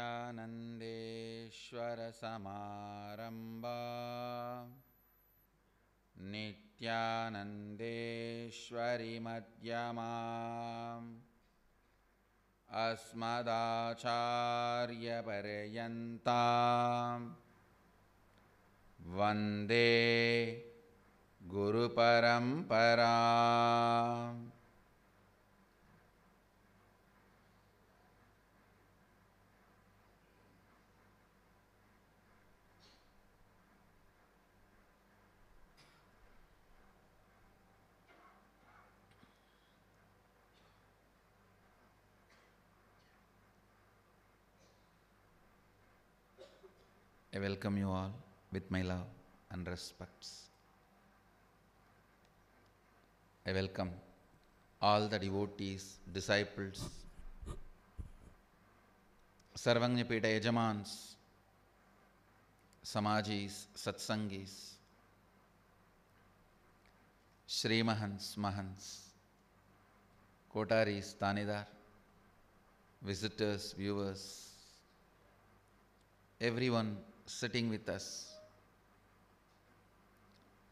निनन्देश्वरसमारम्भा नित्यानन्देश्वरिमध्यमा अस्मदाचार्यपर्यन्ता वन्दे गुरुपरम्परा I welcome you all with my love and respects. I welcome all the devotees, disciples, Sarvanyapita Yajamans, Samajis, Satsangis, Shri Mahans, Mahans, Kotaris, Tanidar, visitors, viewers, everyone sitting with us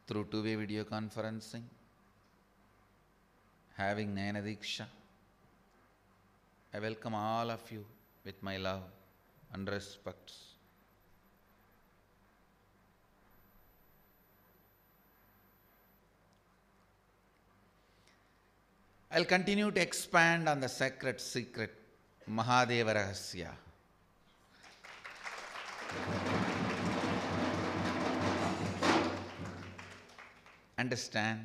through two-way video conferencing, having Nayana Diksha. I welcome all of you with my love and respects. I'll continue to expand on the sacred secret, Mahadeva Rahasya. understand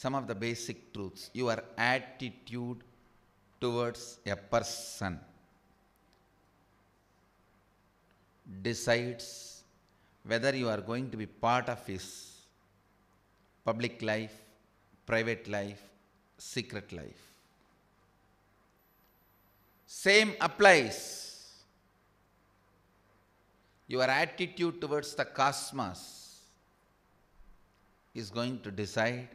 some of the basic truths. Your attitude towards a person decides whether you are going to be part of his public life, private life, secret life. Same applies. Your attitude towards the cosmos is going to decide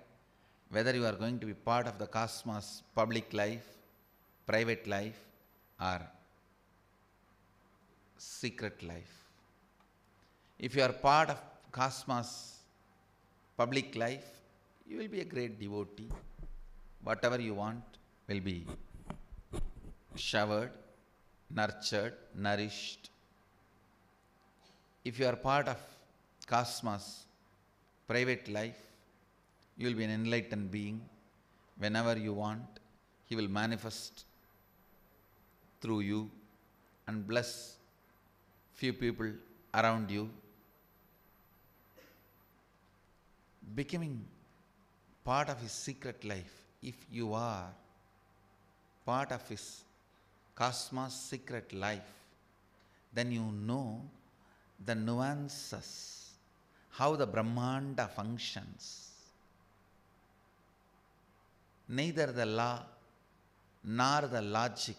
whether you are going to be part of the cosmos, public life, private life, or secret life. If you are part of cosmos, public life, you will be a great devotee. Whatever you want will be showered, nurtured, nourished. If you are part of cosmos, private life, you will be an enlightened being. Whenever you want, He will manifest through you and bless few people around you. Becoming part of His secret life, if you are part of His cosmos secret life, then you know the nuances how the Brahmanda functions. Neither the law nor the logic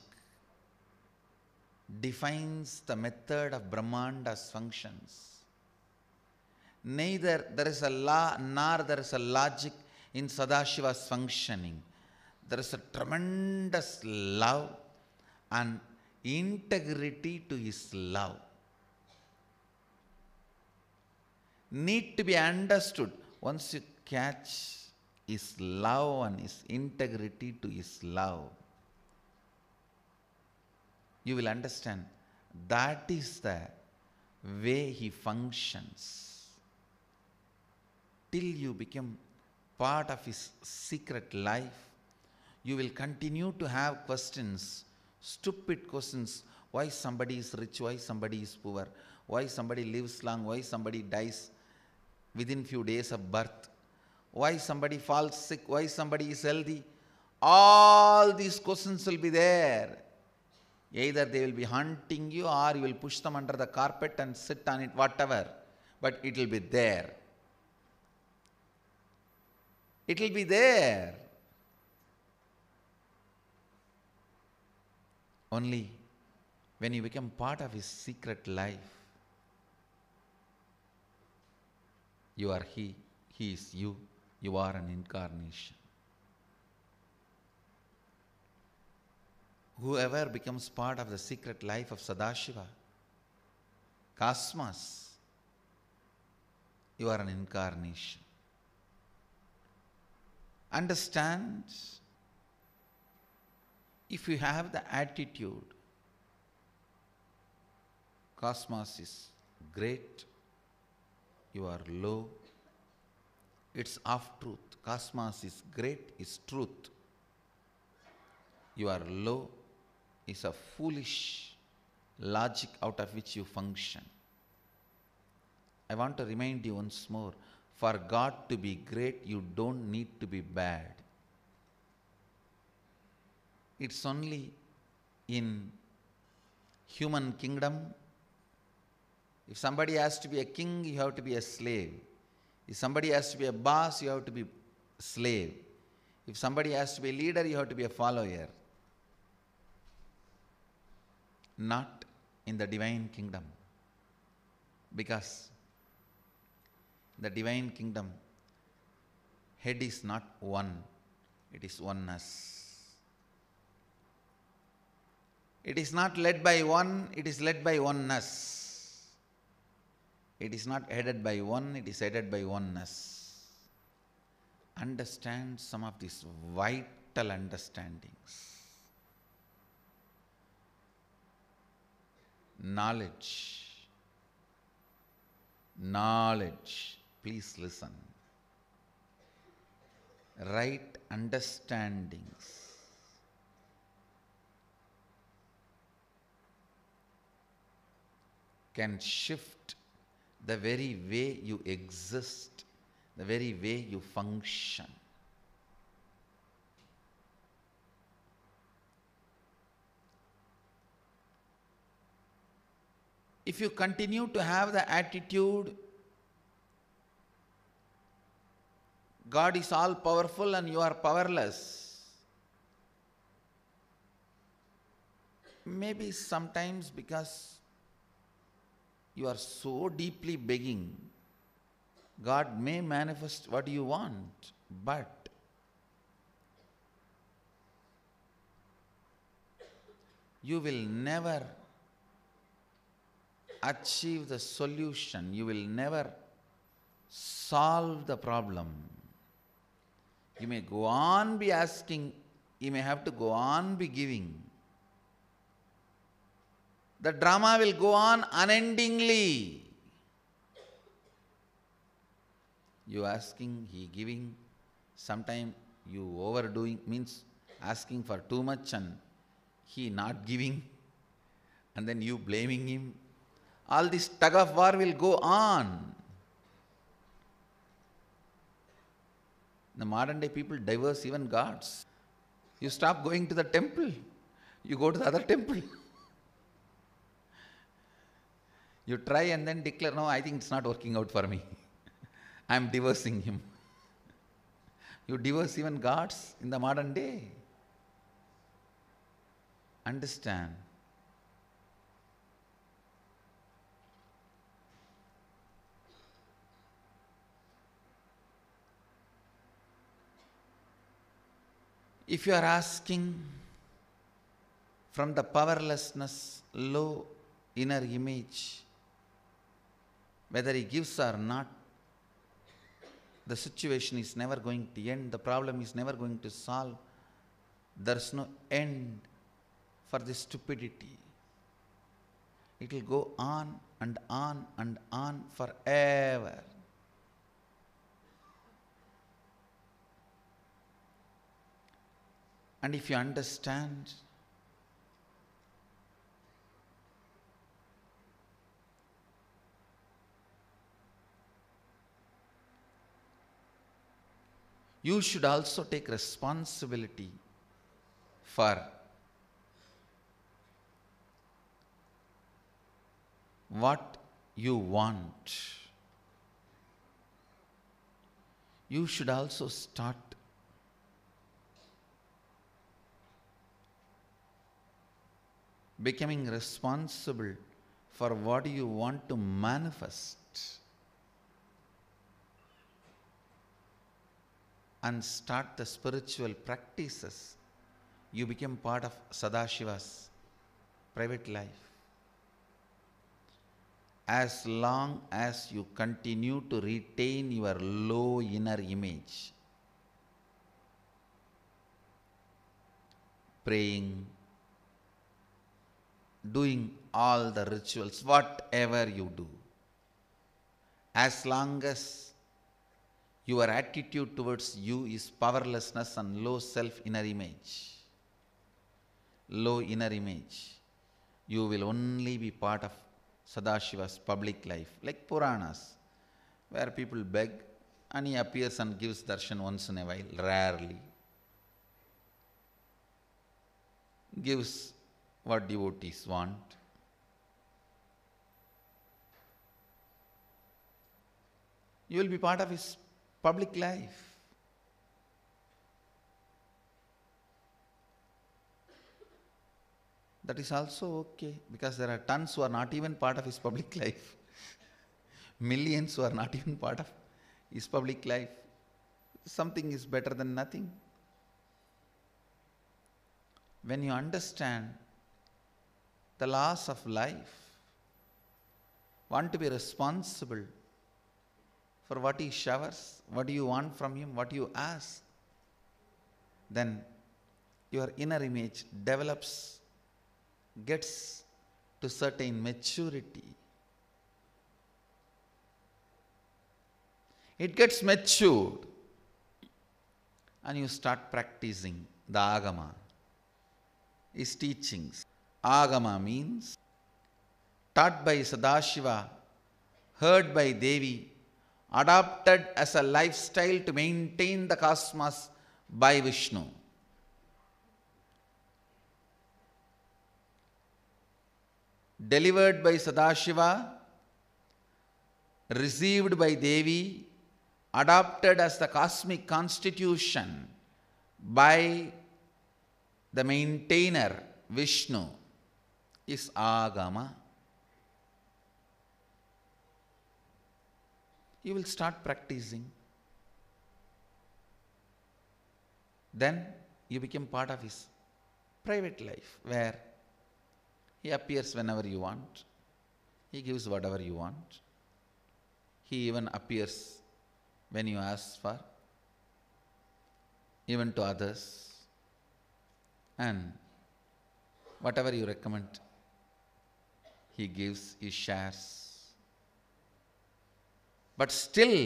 defines the method of Brahmanda's functions. Neither there is a law nor there is a logic in Sadashiva's functioning. There is a tremendous love and integrity to his love. need to be understood. Once you catch his love and his integrity to his love, you will understand that is the way he functions. Till you become part of his secret life, you will continue to have questions, stupid questions. Why somebody is rich, why somebody is poor, why somebody lives long, why somebody dies, within few days of birth. Why somebody falls sick? Why somebody is healthy? All these questions will be there. Either they will be hunting you or you will push them under the carpet and sit on it, whatever. But it will be there. It will be there. Only when you become part of His secret life, You are He, He is you, you are an incarnation. Whoever becomes part of the secret life of Sadashiva, cosmos, you are an incarnation. Understand if you have the attitude, cosmos is great you are low. It's half truth. Cosmos is great, is truth. You are low is a foolish logic out of which you function. I want to remind you once more for God to be great, you don't need to be bad. It's only in human kingdom if somebody has to be a king, you have to be a slave. If somebody has to be a boss, you have to be a slave. If somebody has to be a leader, you have to be a follower. Not in the divine kingdom. Because the divine kingdom, head is not one, it is oneness. It is not led by one, it is led by oneness. It is not headed by one, it is headed by oneness. Understand some of these vital understandings. Knowledge. Knowledge. Please listen. Right understandings. can shift the very way you exist, the very way you function. If you continue to have the attitude, God is all powerful and you are powerless, maybe sometimes because you are so deeply begging, God may manifest what you want, but you will never achieve the solution, you will never solve the problem. You may go on be asking, you may have to go on be giving. The drama will go on unendingly. You asking, he giving. Sometime you overdoing means asking for too much and he not giving. And then you blaming him. All this tug of war will go on. The modern day people divorce even gods. You stop going to the temple, you go to the other temple. You try and then declare, no, I think it's not working out for me. I'm divorcing him. You divorce even gods in the modern day. Understand. If you are asking from the powerlessness, low inner image, whether he gives or not, the situation is never going to end, the problem is never going to solve. There's no end for this stupidity. It will go on and on and on forever. And if you understand you should also take responsibility for what you want. You should also start becoming responsible for what you want to manifest. and start the spiritual practices, you become part of Sadashiva's private life. As long as you continue to retain your low inner image, praying, doing all the rituals, whatever you do, as long as your attitude towards you is powerlessness and low self inner image. Low inner image. You will only be part of Sadashiva's public life, like Puranas, where people beg and he appears and gives darshan once in a while, rarely. Gives what devotees want. You will be part of his public life. That is also okay because there are tons who are not even part of his public life, millions who are not even part of his public life. Something is better than nothing. When you understand the loss of life, want to be responsible for what he showers, what you want from him, what you ask, then your inner image develops, gets to certain maturity. It gets matured and you start practicing the Agama, his teachings. Agama means taught by Sadashiva, heard by Devi, adopted as a lifestyle to maintain the cosmos by Vishnu. Delivered by Sadashiva, received by Devi, adopted as the cosmic constitution by the maintainer Vishnu is Agama. you will start practicing. Then you become part of his private life where he appears whenever you want, he gives whatever you want, he even appears when you ask for, even to others. And whatever you recommend, he gives, he shares. But still,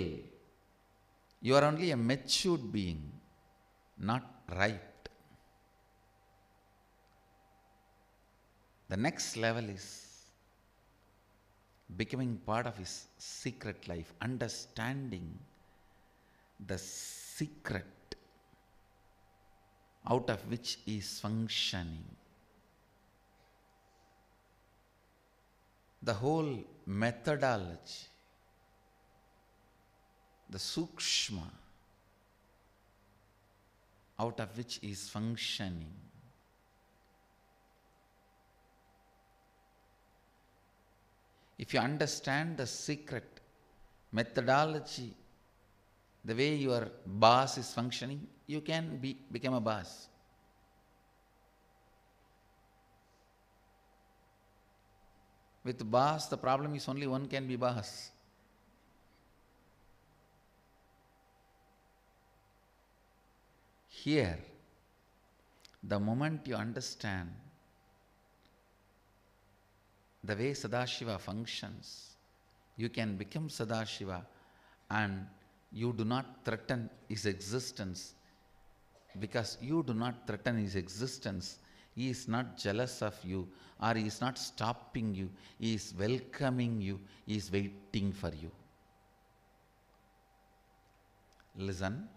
you are only a matured being, not right. The next level is becoming part of his secret life, understanding the secret out of which he is functioning. The whole methodology the sukshma out of which is functioning. If you understand the secret methodology, the way your boss is functioning, you can be, become a boss. With boss, the problem is only one can be boss. here, the moment you understand the way Sadashiva functions, you can become Sadashiva and you do not threaten his existence because you do not threaten his existence. He is not jealous of you or he is not stopping you. He is welcoming you. He is waiting for you. Listen.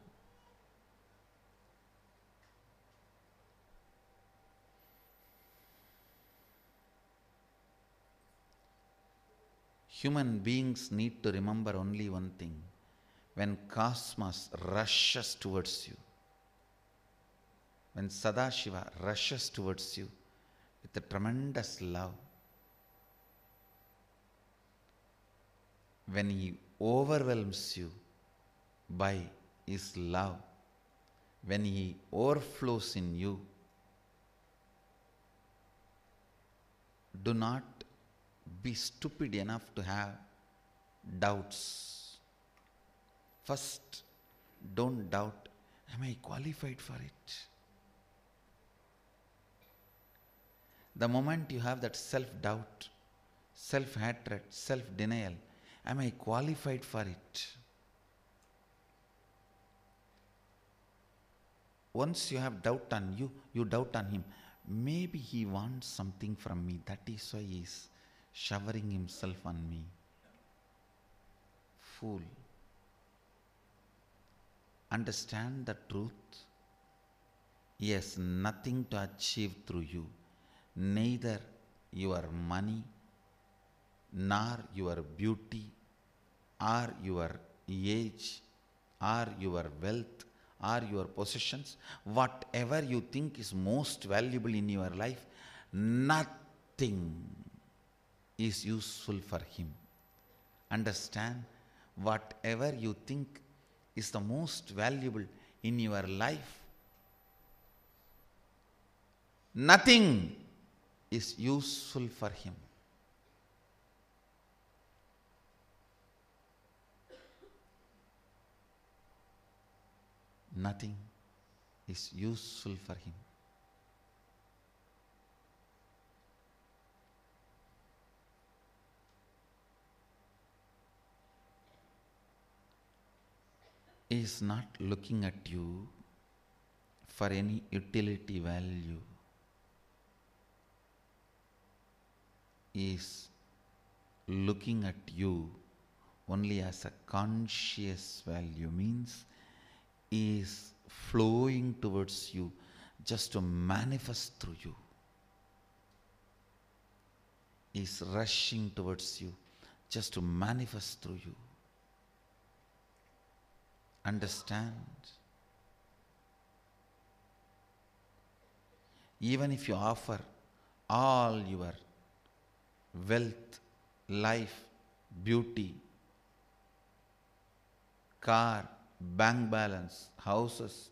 Human beings need to remember only one thing when cosmos rushes towards you, when Sadashiva rushes towards you with a tremendous love, when he overwhelms you by his love, when he overflows in you, do not be stupid enough to have doubts. First, don't doubt, am I qualified for it? The moment you have that self doubt, self hatred, self denial, am I qualified for it? Once you have doubt on you, you doubt on him. Maybe he wants something from me. That is why he is showering himself on me. Fool, understand the truth. Yes, nothing to achieve through you, neither your money, nor your beauty, or your age, or your wealth, or your possessions, whatever you think is most valuable in your life, nothing is useful for him. Understand whatever you think is the most valuable in your life. Nothing is useful for him. Nothing is useful for him. is not looking at you for any utility value. Is looking at you only as a conscious value means is flowing towards you just to manifest through you is rushing towards you just to manifest through you understand. Even if you offer all your wealth, life, beauty, car, bank balance, houses,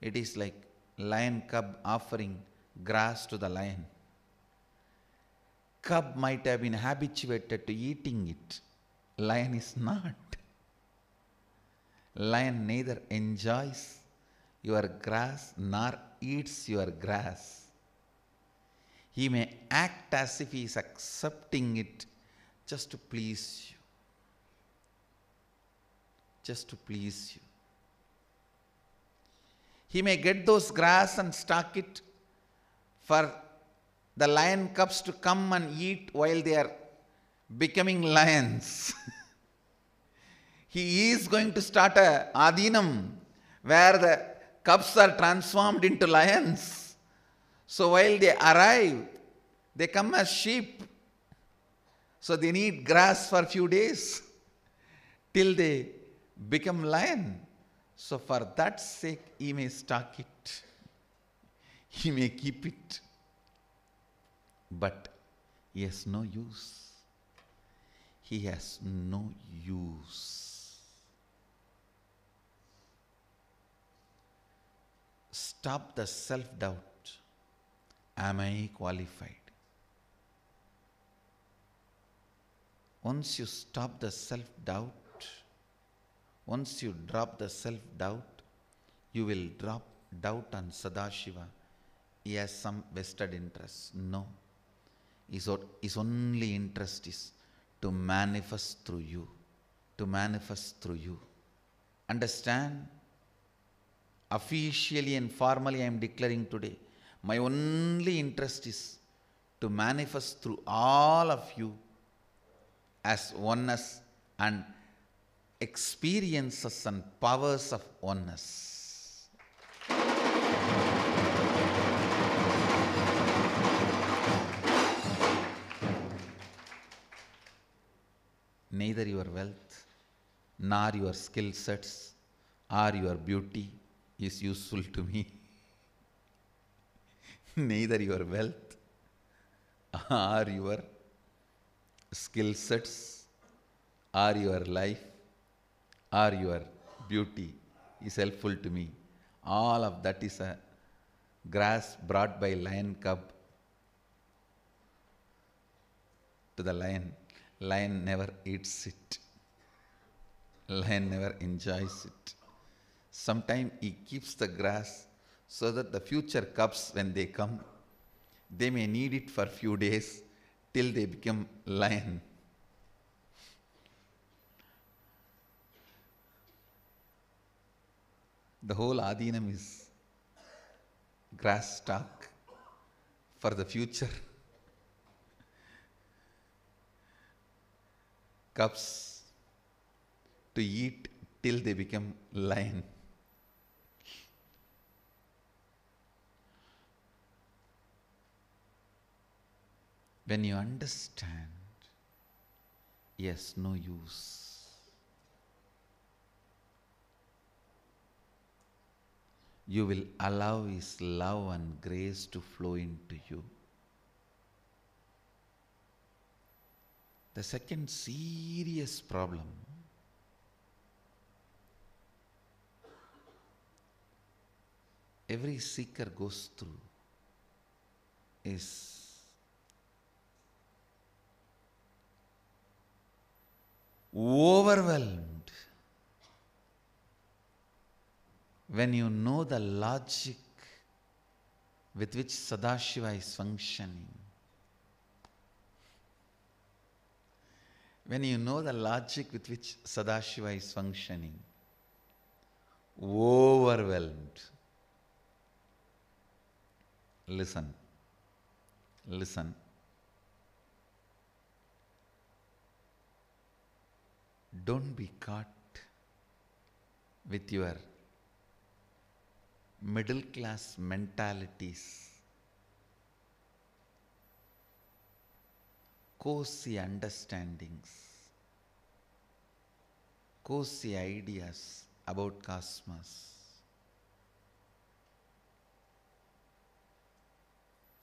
it is like lion cub offering grass to the lion. Cub might have been habituated to eating it, lion is not. Lion neither enjoys your grass nor eats your grass. He may act as if he is accepting it just to please you. Just to please you. He may get those grass and stock it for the lion cubs to come and eat while they are becoming lions. He is going to start a adinam where the cubs are transformed into lions. So while they arrive, they come as sheep. So they need grass for a few days till they become lion. So for that sake, he may stock it. He may keep it. But he has no use. He has no use. stop the self doubt. Am I qualified? Once you stop the self doubt, once you drop the self doubt, you will drop doubt on Sadashiva. He has some vested interest. No. His, his only interest is to manifest through you. To manifest through you. Understand? officially and formally I am declaring today, my only interest is to manifest through all of you as oneness and experiences and powers of oneness. Neither your wealth, nor your skill sets, or your beauty, is useful to me. Neither your wealth or your skill sets or your life or your beauty is helpful to me. All of that is a grass brought by lion cub to the lion. Lion never eats it. Lion never enjoys it. Sometimes he keeps the grass so that the future cubs, when they come, they may need it for few days till they become lion. The whole Adinam is grass stock for the future. Cubs to eat till they become lion. When you understand, yes, no use. You will allow His love and grace to flow into you. The second serious problem every seeker goes through is overwhelmed when you know the logic with which Sadashiva is functioning. When you know the logic with which Sadashiva is functioning, overwhelmed. Listen, listen. don't be caught with your middle class mentalities. Cozy understandings, cozy ideas about cosmos.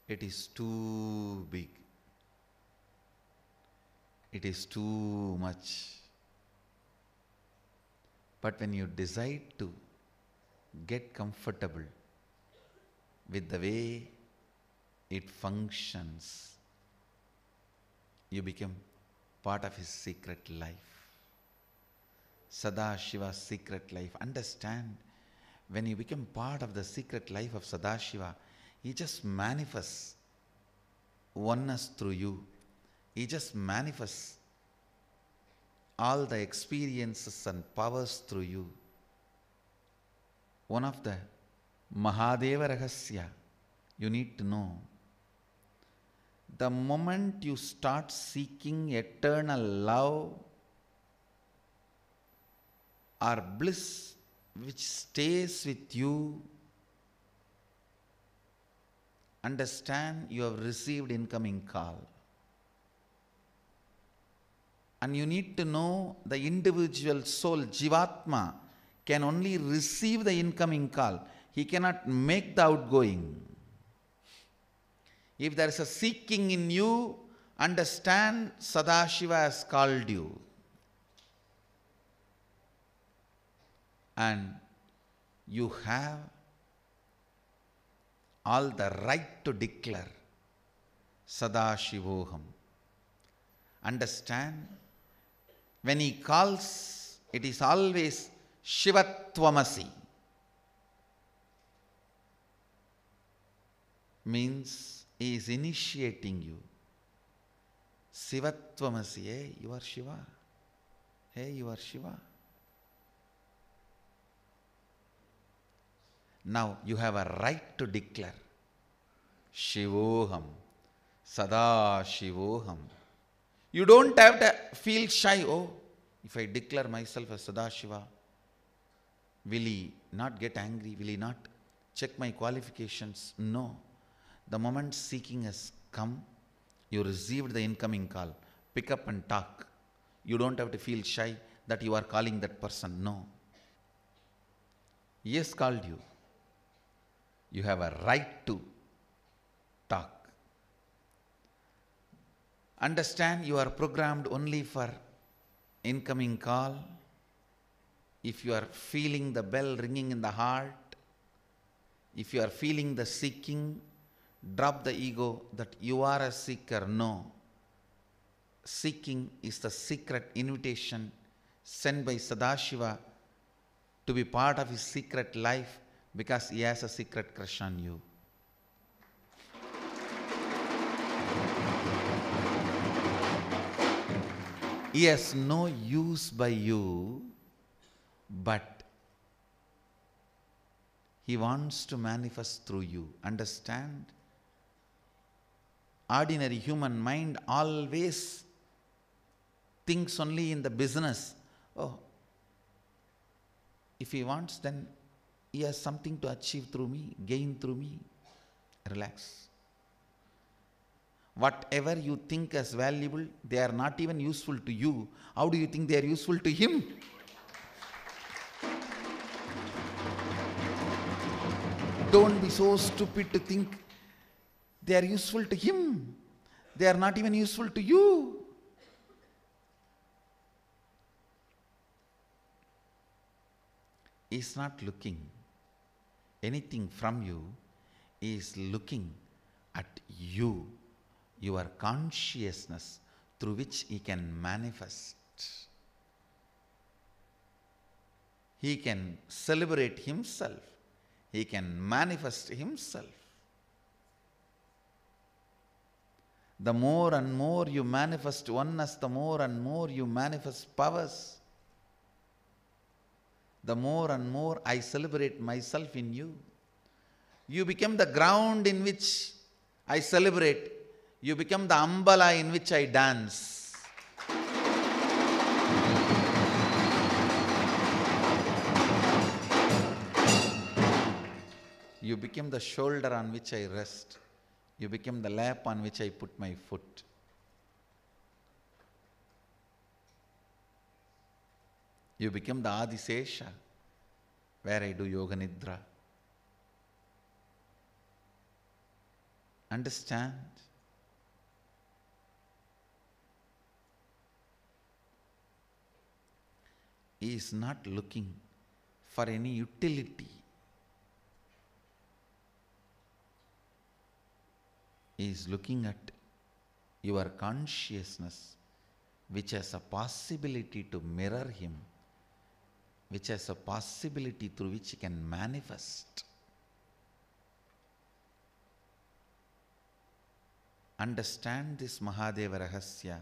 It is too big. It is too much. But when you decide to get comfortable with the way it functions, you become part of his secret life. Sadashiva's secret life. Understand, when you become part of the secret life of Sadashiva, he just manifests oneness through you. He just manifests all the experiences and powers through you. One of the Mahadeva Rahasya you need to know. The moment you start seeking eternal love or bliss which stays with you, understand you have received incoming call. And you need to know the individual soul, Jivatma, can only receive the incoming call. He cannot make the outgoing. If there is a seeking in you, understand Sadashiva has called you. And you have all the right to declare Sadashivoham. Understand when he calls, it is always Shivatvamasi. Means he is initiating you. Shivatvamasi, hey, you are Shiva. Hey, you are Shiva. Now you have a right to declare Shivoham, Sada Shivoham. You don't have to feel shy. Oh, if I declare myself as Sadashiva, will he not get angry? Will he not check my qualifications? No. The moment seeking has come, you received the incoming call. Pick up and talk. You don't have to feel shy that you are calling that person. No. He has called you. You have a right to talk. Understand you are programmed only for incoming call. If you are feeling the bell ringing in the heart, if you are feeling the seeking, drop the ego that you are a seeker. No. Seeking is the secret invitation sent by Sadashiva to be part of his secret life because he has a secret crush on you. He has no use by you, but He wants to manifest through you. Understand? Ordinary human mind always thinks only in the business. Oh, if He wants, then He has something to achieve through me, gain through me. Relax whatever you think as valuable, they are not even useful to you. How do you think they are useful to him? Don't be so stupid to think they are useful to him. They are not even useful to you. Is not looking anything from you, is looking at you your consciousness through which he can manifest. He can celebrate himself. He can manifest himself. The more and more you manifest oneness, the more and more you manifest powers. The more and more I celebrate myself in you. You become the ground in which I celebrate you become the ambala in which I dance. You become the shoulder on which I rest. You become the lap on which I put my foot. You become the Adisesha, where I do Yoga Nidra. Understand? He is not looking for any utility. He is looking at your consciousness, which has a possibility to mirror Him, which has a possibility through which He can manifest. Understand this Mahadeva Rahasya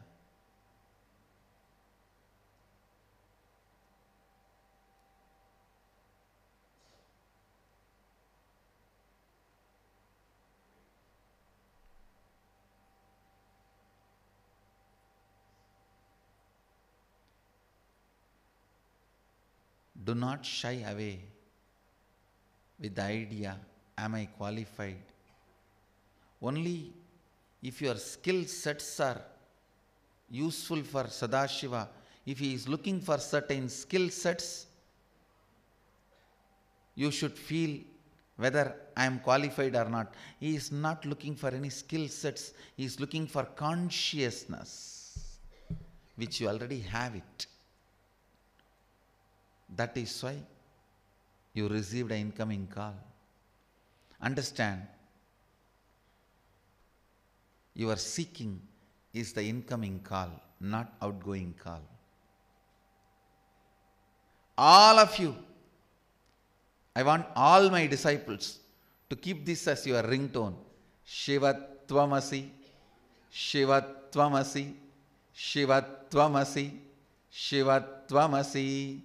Do not shy away with the idea, am I qualified? Only if your skill sets are useful for Sadashiva, if he is looking for certain skill sets, you should feel whether I am qualified or not. He is not looking for any skill sets, he is looking for consciousness, which you already have it. That is why you received an incoming call. Understand, your seeking is the incoming call, not outgoing call. All of you, I want all my disciples to keep this as your ringtone. Shiva Tvamasi, Shiva Tvamasi, Shiva Shiva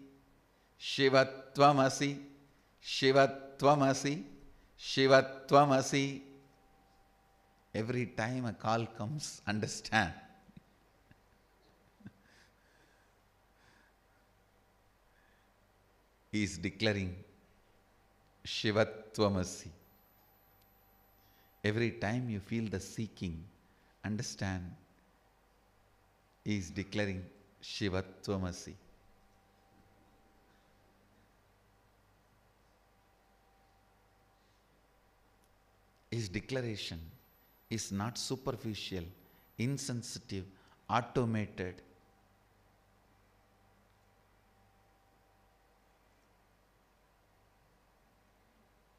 शिवत्वमसि शिवत्वमसि शिवत्वमसि every time a call comes understand he is declaring shivatvamasi every time you feel the seeking understand he is declaring shivatvamasi His declaration is not superficial, insensitive, automated.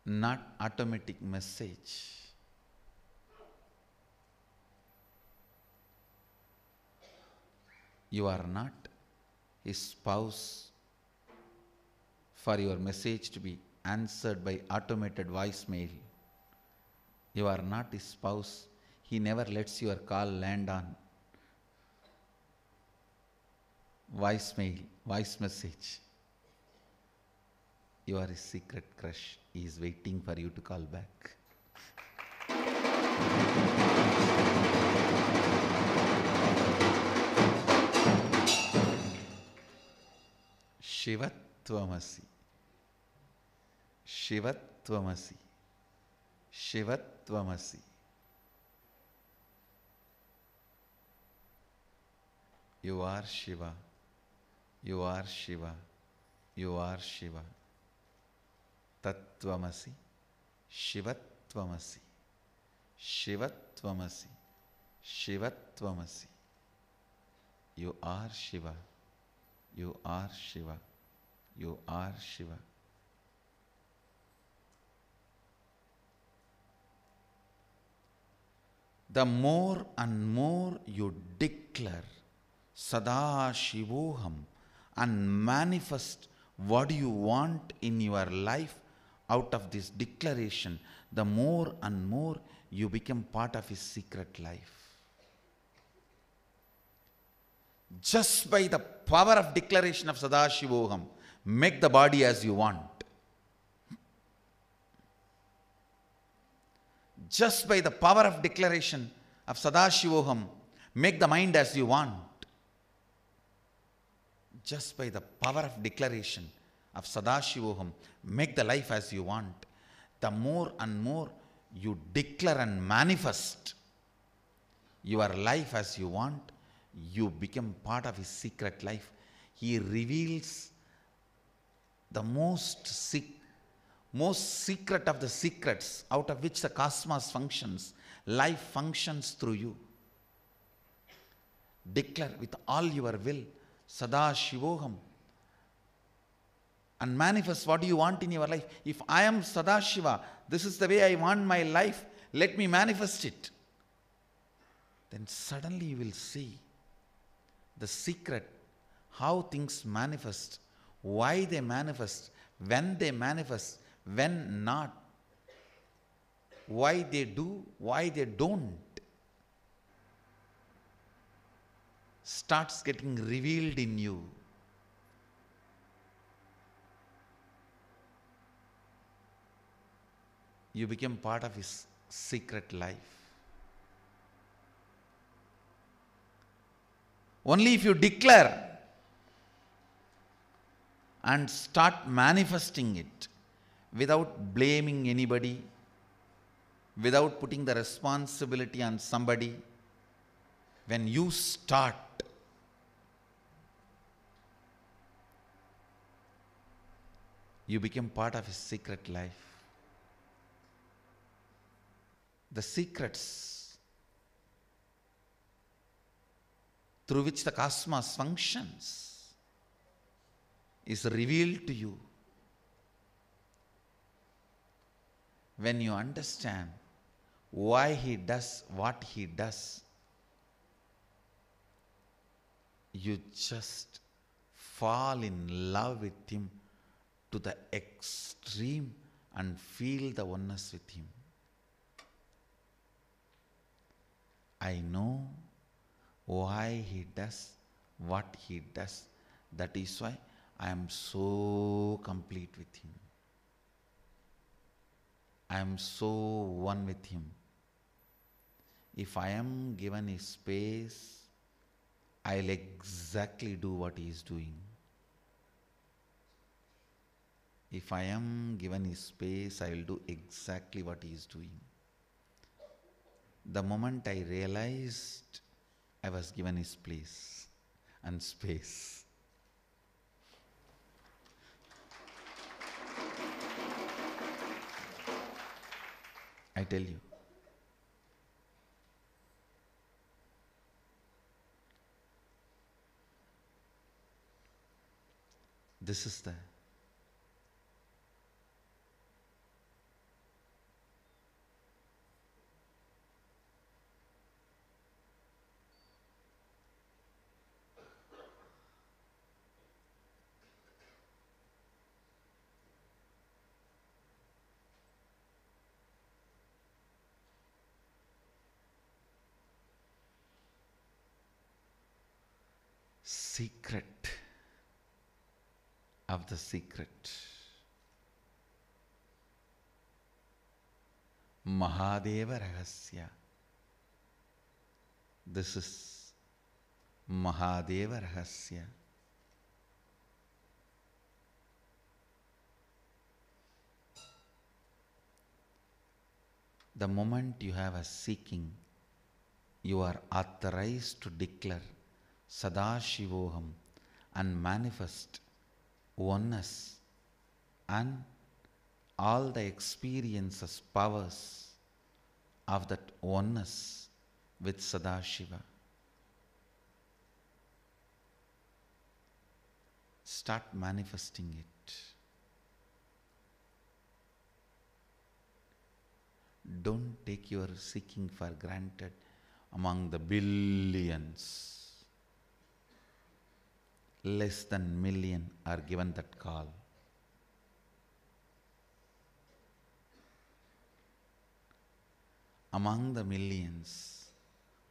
Not automatic message. You are not his spouse for your message to be answered by automated voicemail. You are not his spouse. He never lets your call land on voicemail, voice message. You are his secret crush. He is waiting for you to call back. Shivatvamasi. Shivatvamasi. शिवत्वमसि You are Shiva. You are Shiva. You are Shiva. Tattvamasi. Shivatvamasi. Shivatvamasi. Shivatvamasi. You are Shiva. You are Shiva. You are Shiva. the more and more you declare Sadashivoham and manifest what you want in your life out of this declaration, the more and more you become part of his secret life. Just by the power of declaration of Sadashivoham, make the body as you want. just by the power of declaration of Sadashivoham, make the mind as you want. Just by the power of declaration of Sadashivoham, make the life as you want. The more and more you declare and manifest your life as you want, you become part of his secret life. He reveals the most secret most secret of the secrets, out of which the cosmos functions, life functions through you. Declare with all your will, Sada Shivoham, and manifest what you want in your life. If I am Sadashiva, this is the way I want my life, let me manifest it. Then suddenly you will see the secret how things manifest, why they manifest, when they manifest, when not, why they do, why they don't, starts getting revealed in you. You become part of his secret life. Only if you declare and start manifesting it without blaming anybody, without putting the responsibility on somebody, when you start, you become part of his secret life. The secrets through which the cosmos functions is revealed to you. when you understand why he does what he does, you just fall in love with him to the extreme and feel the oneness with him. I know why he does what he does. That is why I am so complete with him. I am so one with Him. If I am given His space, I'll exactly do what He is doing. If I am given His space, I will do exactly what He is doing. The moment I realized I was given His place and space, I tell you. This is the secret of the secret. Mahadeva Rahasya. This is Mahadeva Rahasya. The moment you have a seeking, you are authorized to declare Sadashivoham and manifest oneness and all the experiences, powers of that oneness with Sadashiva. Start manifesting it. Don't take your seeking for granted among the billions less than million are given that call. Among the millions,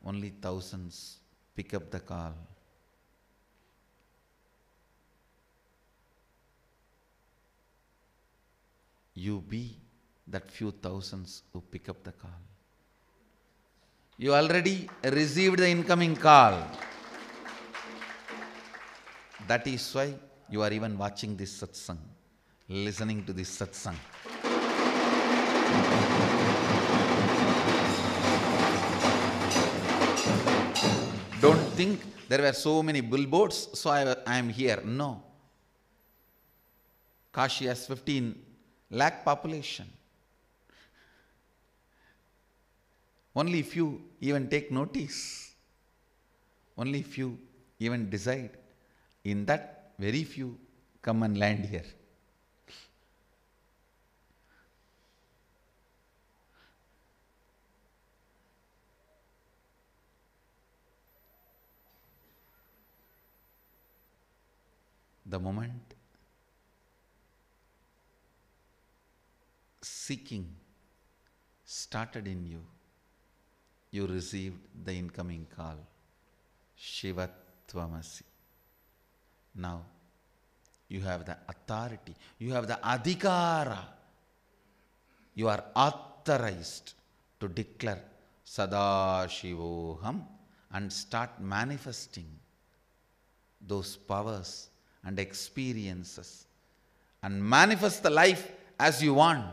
only thousands pick up the call. You be that few thousands who pick up the call. You already received the incoming call. That is why you are even watching this satsang, listening to this satsang. Don't think there were so many billboards, so I, I am here. No. Kashi has 15 lakh population. Only few even take notice. Only few even decide in that, very few come and land here. The moment seeking started in you, you received the incoming call Shiva now, you have the authority, you have the adhikara. You are authorized to declare Sadashivoham and start manifesting those powers and experiences and manifest the life as you want.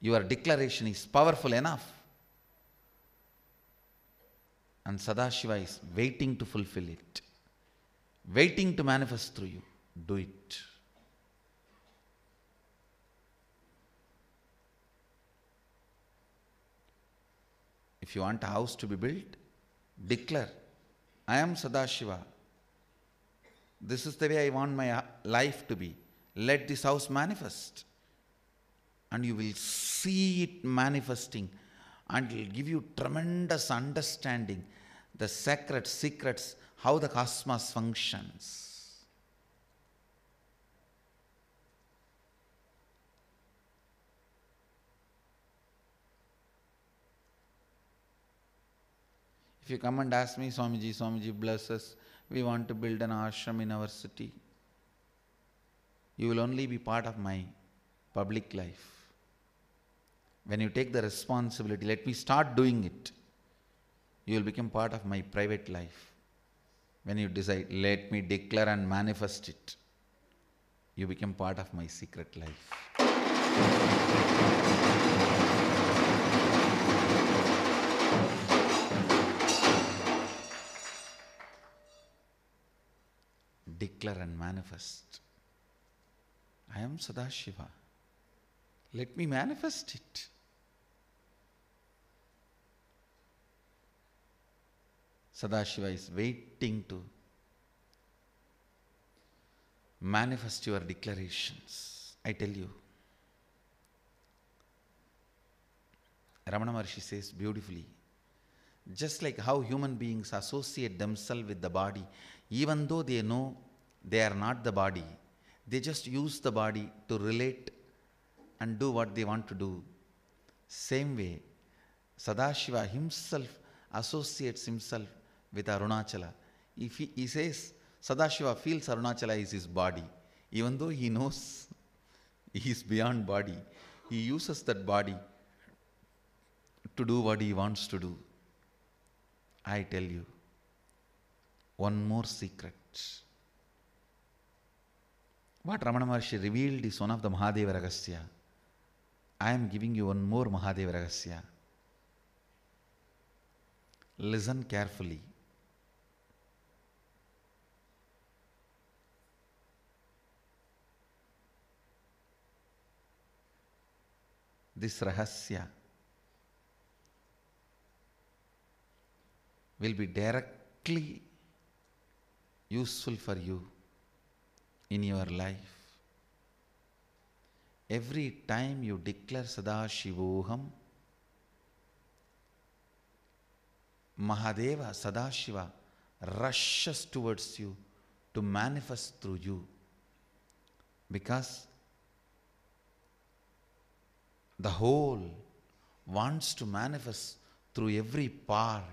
Your declaration is powerful enough. And Sadashiva is waiting to fulfill it waiting to manifest through you. Do it. If you want a house to be built, declare, I am Sadashiva. This is the way I want my uh, life to be. Let this house manifest. And you will see it manifesting, and it will give you tremendous understanding the sacred secrets how the cosmos functions. If you come and ask me, Swamiji, Swamiji, bless us, we want to build an ashram in our city, you will only be part of my public life. When you take the responsibility, let me start doing it, you will become part of my private life when you decide, let me declare and manifest it, you become part of my secret life. declare and manifest. I am Sadashiva. Let me manifest it. Sadashiva is waiting to manifest your declarations. I tell you. Ramana Maharshi says beautifully, just like how human beings associate themselves with the body, even though they know they are not the body, they just use the body to relate and do what they want to do. Same way, Sadashiva himself associates himself with Arunachala. If he, he says Sadashiva feels Arunachala is his body, even though he knows he is beyond body, he uses that body to do what he wants to do. I tell you one more secret. What Ramana Maharshi revealed is one of the Mahadeva Ragasya. I am giving you one more Mahadeva Ragasya. Listen carefully. this rahasya will be directly useful for you in your life. Every time you declare Sadashivoham, Mahadeva, Sadashiva rushes towards you to manifest through you because the whole wants to manifest through every part.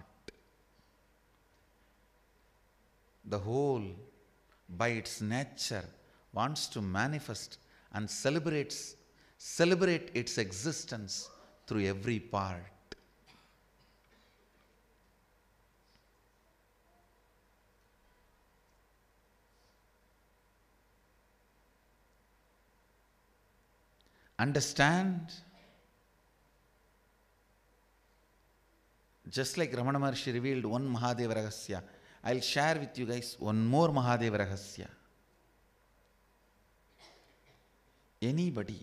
The whole, by its nature, wants to manifest and celebrates, celebrate its existence through every part. Understand just like Ramana Maharshi revealed one Mahadeva Rahasya, I'll share with you guys one more Mahadeva Rahasya. Anybody,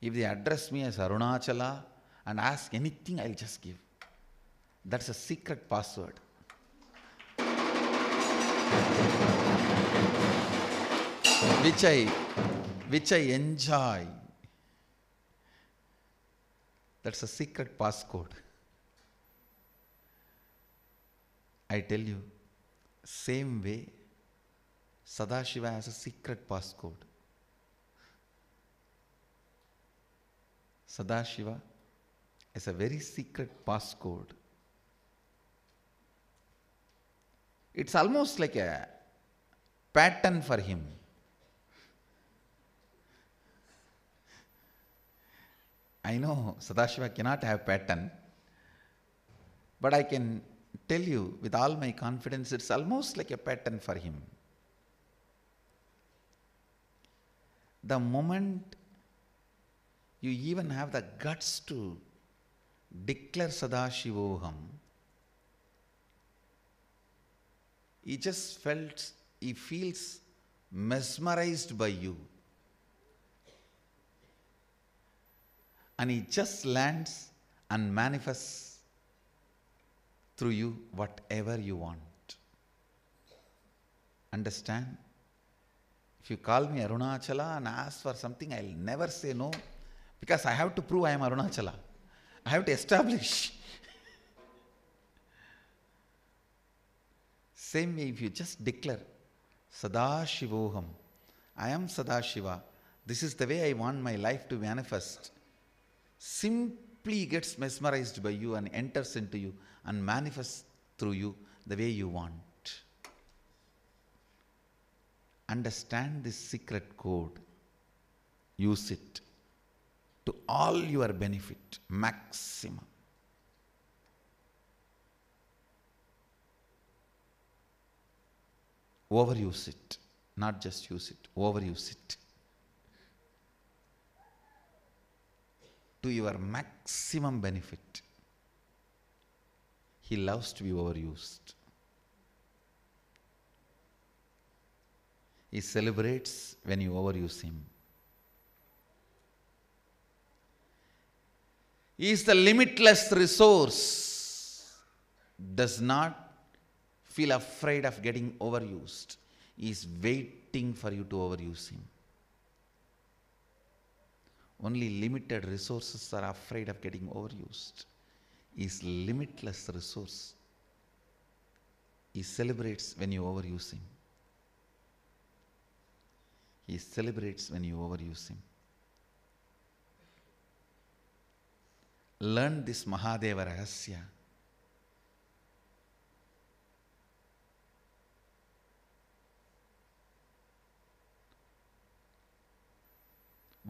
if they address me as Arunachala and ask anything, I'll just give. That's a secret password. which I, which I enjoy. That's a secret passcode. I tell you, same way, Sadashiva has a secret passcode. Sadashiva is a very secret passcode. It's almost like a pattern for him. I know Sadashiva cannot have pattern, but I can tell you with all my confidence it's almost like a pattern for him. The moment you even have the guts to declare Sadashivoham, he just felt, he feels mesmerized by you. and He just lands and manifests through you whatever you want. Understand? If you call me Arunachala and ask for something, I'll never say no because I have to prove I am Arunachala. I have to establish. Same way, if you just declare Sadashivoham, I am Sadashiva, this is the way I want my life to manifest simply gets mesmerized by you and enters into you and manifests through you the way you want. Understand this secret code, use it to all your benefit, maximum. Overuse it, not just use it, overuse it. to your maximum benefit. He loves to be overused. He celebrates when you overuse him. He is the limitless resource, does not feel afraid of getting overused. He is waiting for you to overuse him. Only limited resources are afraid of getting overused. His limitless resource, he celebrates when you overuse him. He celebrates when you overuse him. Learn this Mahadeva Rahasya.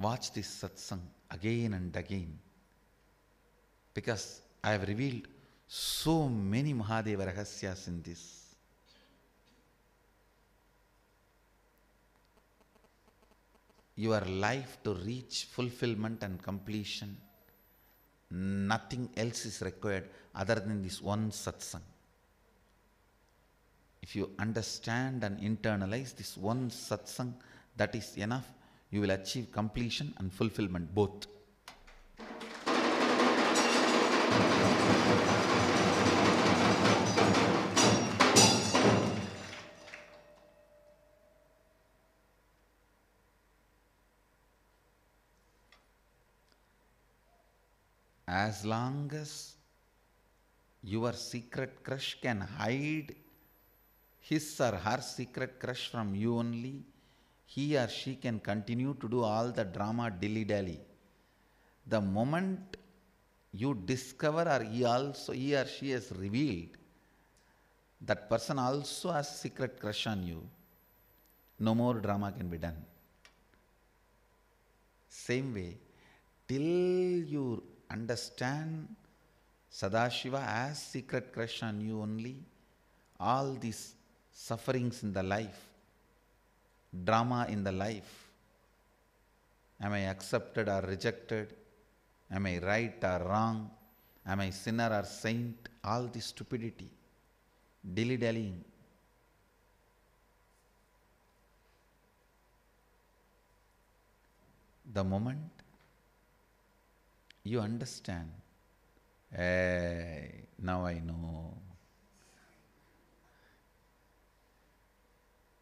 watch this satsang again and again because I have revealed so many Mahadeva rahasyas in this. Your life to reach fulfillment and completion, nothing else is required other than this one satsang. If you understand and internalize this one satsang, that is enough you will achieve completion and fulfillment both. As long as your secret crush can hide his or her secret crush from you only, he or she can continue to do all the drama dilly dally. The moment you discover or he also he or she has revealed that person also has secret crush on you, no more drama can be done. Same way, till you understand Sadashiva has secret crush on you only, all these sufferings in the life drama in the life. Am I accepted or rejected? Am I right or wrong? Am I sinner or saint? All this stupidity, dilly dallying. The moment you understand, hey, now I know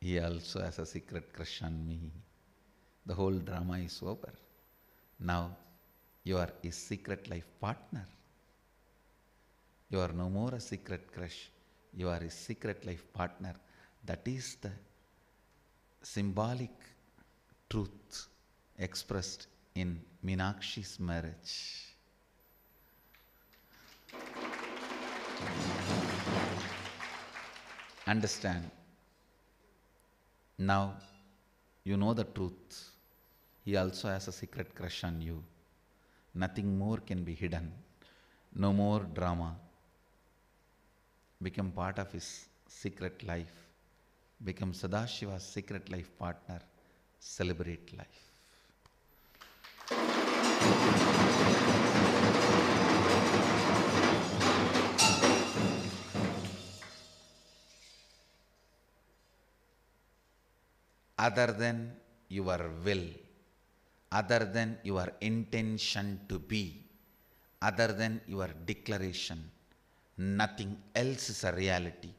He also has a secret crush on me. The whole drama is over. Now you are his secret life partner. You are no more a secret crush. You are his secret life partner. That is the symbolic truth expressed in Minakshi's marriage. Understand, now you know the truth. He also has a secret crush on you. Nothing more can be hidden. No more drama. Become part of his secret life. Become Sadashiva's secret life partner. Celebrate life. other than your will, other than your intention to be, other than your declaration. Nothing else is a reality.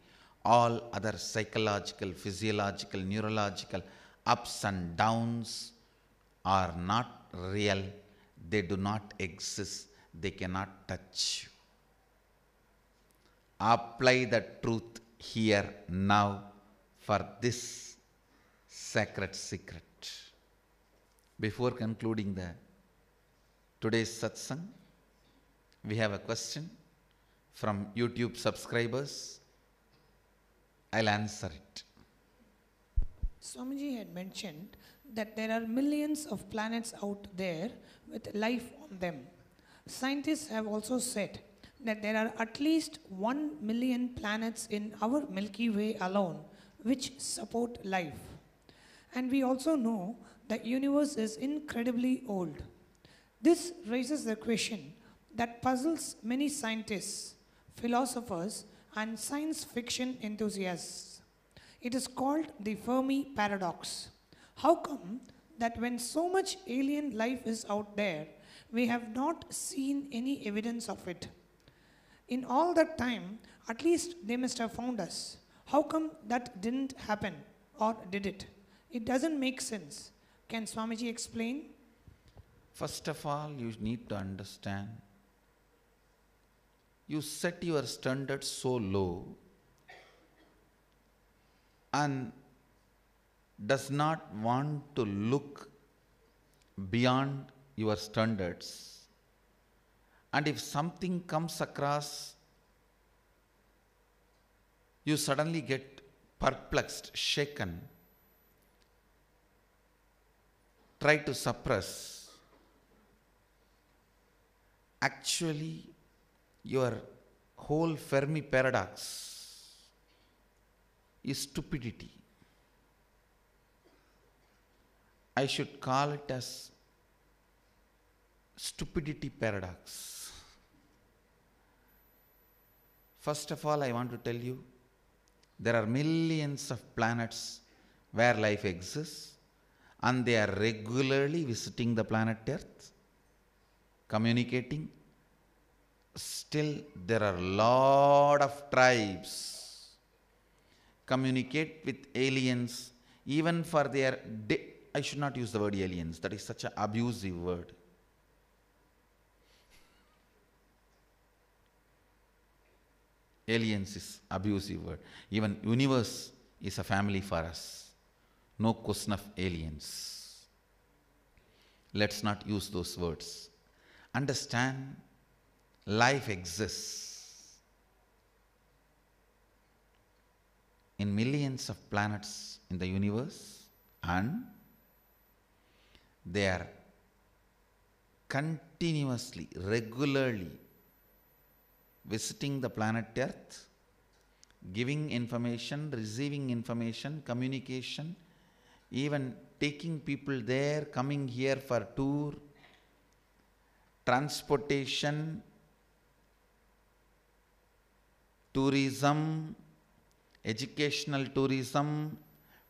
All other psychological, physiological, neurological ups and downs are not real. They do not exist. They cannot touch you. Apply the truth here now for this sacred secret. Before concluding the today's satsang, we have a question from YouTube subscribers. I'll answer it. Swamiji had mentioned that there are millions of planets out there with life on them. Scientists have also said that there are at least 1 million planets in our Milky Way alone which support life. And we also know that universe is incredibly old. This raises the question that puzzles many scientists, philosophers, and science fiction enthusiasts. It is called the Fermi paradox. How come that when so much alien life is out there, we have not seen any evidence of it? In all that time, at least they must have found us. How come that didn't happen or did it? It doesn't make sense. Can Swamiji explain? First of all, you need to understand you set your standards so low and does not want to look beyond your standards. And if something comes across, you suddenly get perplexed, shaken try to suppress, actually, your whole Fermi paradox is stupidity. I should call it as stupidity paradox. First of all, I want to tell you there are millions of planets where life exists and they are regularly visiting the planet Earth, communicating. Still, there are a lot of tribes communicate with aliens, even for their. De- I should not use the word aliens, that is such an abusive word. Aliens is abusive word. Even universe is a family for us no question of aliens. Let's not use those words. Understand, life exists in millions of planets in the universe and they are continuously, regularly visiting the planet Earth, giving information, receiving information, communication, even taking people there, coming here for tour, transportation, tourism, educational tourism,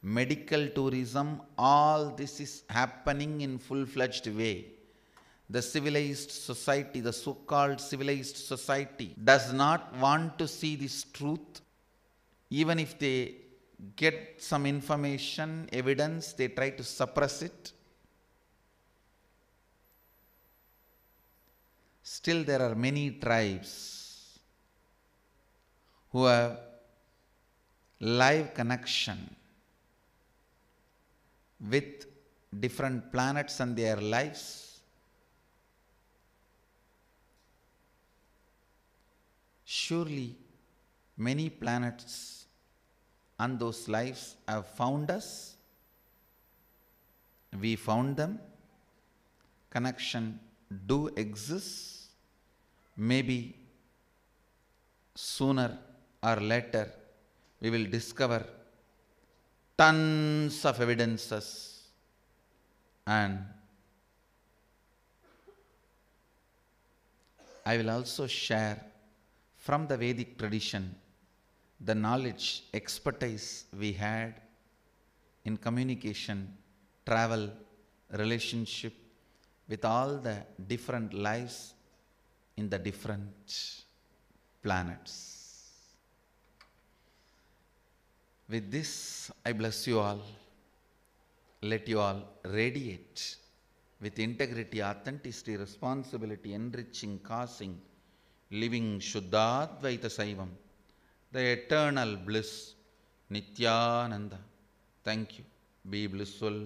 medical tourism, all this is happening in full-fledged way. The civilized society, the so-called civilized society does not want to see this truth even if they get some information, evidence, they try to suppress it. Still, there are many tribes who have live connection with different planets and their lives. Surely, many planets and those lives have found us. We found them. Connection do exist. Maybe sooner or later we will discover tons of evidences and I will also share from the Vedic tradition the knowledge, expertise we had in communication, travel, relationship with all the different lives in the different planets. With this, I bless you all. Let you all radiate with integrity, authenticity, responsibility, enriching, causing, living Shuddhadvaita Saivam the eternal bliss, Nityananda. Thank you. Be blissful.